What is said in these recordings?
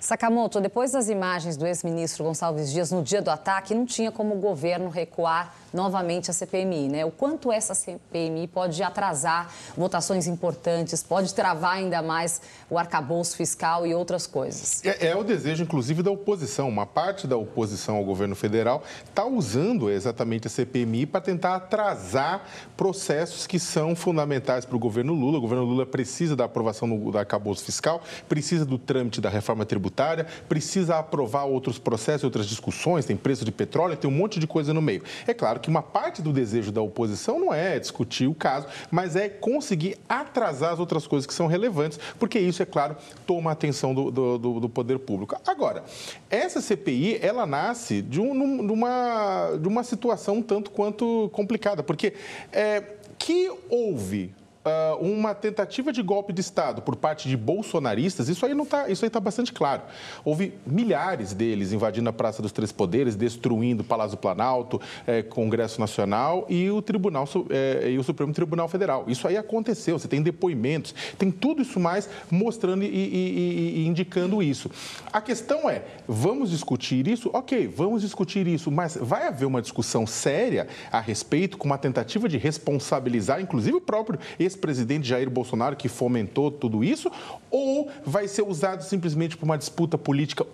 Sakamoto, depois das imagens do ex-ministro Gonçalves Dias no dia do ataque, não tinha como o governo recuar novamente a CPMI, né? O quanto essa CPMI pode atrasar votações importantes, pode travar ainda mais o arcabouço fiscal e outras coisas. É, é o desejo, inclusive, da oposição. Uma parte da oposição ao governo federal está usando exatamente a CPMI para tentar atrasar processos que são fundamentais para o governo Lula. O governo Lula precisa da aprovação do, do arcabouço fiscal, precisa do trâmite da reforma tributária, precisa aprovar outros processos, outras discussões, tem preço de petróleo, tem um monte de coisa no meio. É claro Claro que uma parte do desejo da oposição não é discutir o caso, mas é conseguir atrasar as outras coisas que são relevantes, porque isso, é claro, toma a atenção do, do, do poder público. Agora, essa CPI, ela nasce de, um, de, uma, de uma situação um tanto quanto complicada, porque é, que houve uh, uma tentativa de golpe de Estado por parte de bolsonaristas, isso aí não tá, isso aí está bastante claro. Houve milhares deles invadindo a Praça dos Três Poderes, destruindo o Palácio Planalto, eh, Congresso Nacional e o Tribunal eh, e o Supremo Tribunal Federal. Isso aí aconteceu. Você tem depoimentos, tem tudo isso mais mostrando e, e, e, e indicando isso. A questão é, vamos discutir isso? Ok, vamos discutir isso, mas vai haver uma discussão séria a respeito com uma tentativa de responsabilizar, inclusive o próprio ex-presidente Jair Bolsonaro que fomentou tudo isso? Ou vai ser usado simplesmente por uma disputa política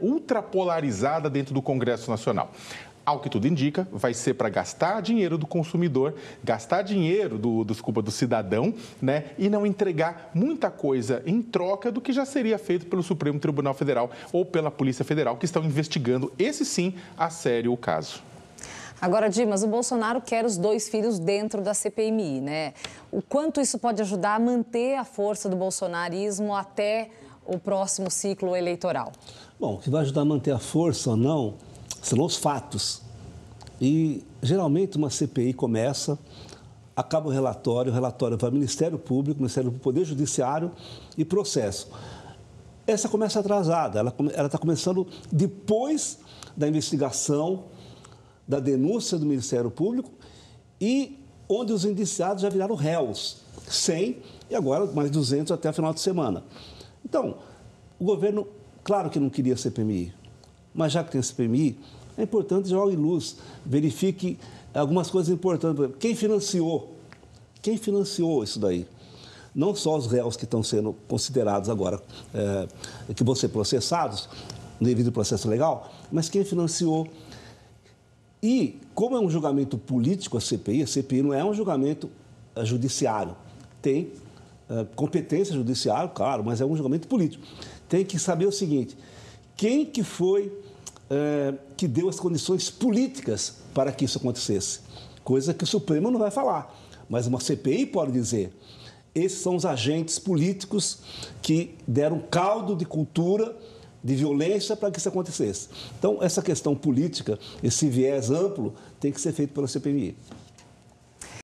ultrapolarizada dentro do Congresso Nacional? ao que tudo indica, vai ser para gastar dinheiro do consumidor, gastar dinheiro do, desculpa, do cidadão, né? E não entregar muita coisa em troca do que já seria feito pelo Supremo Tribunal Federal ou pela Polícia Federal, que estão investigando, esse sim, a sério o caso. Agora, Dimas, o Bolsonaro quer os dois filhos dentro da CPMI, né? O quanto isso pode ajudar a manter a força do bolsonarismo até o próximo ciclo eleitoral? Bom, se vai ajudar a manter a força ou não serão os fatos. E geralmente uma CPI começa, acaba o relatório, o relatório vai ao Ministério Público, Ministério do Poder Judiciário e processo. Essa começa atrasada, ela está começando depois da investigação da denúncia do Ministério Público e onde os indiciados já viraram réus, 100 e agora mais 200 até o final de semana. Então, o governo, claro que não queria CPMI, mas já que tem CPMI, é importante jogar em luz, verifique algumas coisas importantes. Quem financiou? Quem financiou isso daí? Não só os réus que estão sendo considerados agora, é, que vão ser processados, devido ao processo legal, mas quem financiou e, como é um julgamento político a CPI, a CPI não é um julgamento eh, judiciário. Tem eh, competência judiciária, claro, mas é um julgamento político. Tem que saber o seguinte, quem que foi eh, que deu as condições políticas para que isso acontecesse? Coisa que o Supremo não vai falar, mas uma CPI pode dizer. Esses são os agentes políticos que deram caldo de cultura de violência para que isso acontecesse. Então, essa questão política, esse viés amplo, tem que ser feito pela CPMI.